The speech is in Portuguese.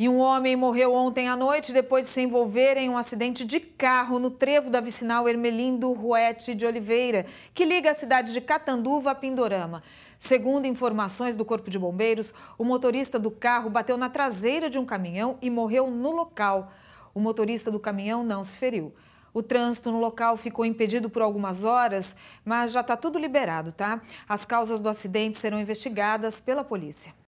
E um homem morreu ontem à noite depois de se envolver em um acidente de carro no trevo da vicinal Ermelindo Ruete de Oliveira, que liga a cidade de Catanduva a Pindorama. Segundo informações do Corpo de Bombeiros, o motorista do carro bateu na traseira de um caminhão e morreu no local. O motorista do caminhão não se feriu. O trânsito no local ficou impedido por algumas horas, mas já está tudo liberado, tá? As causas do acidente serão investigadas pela polícia.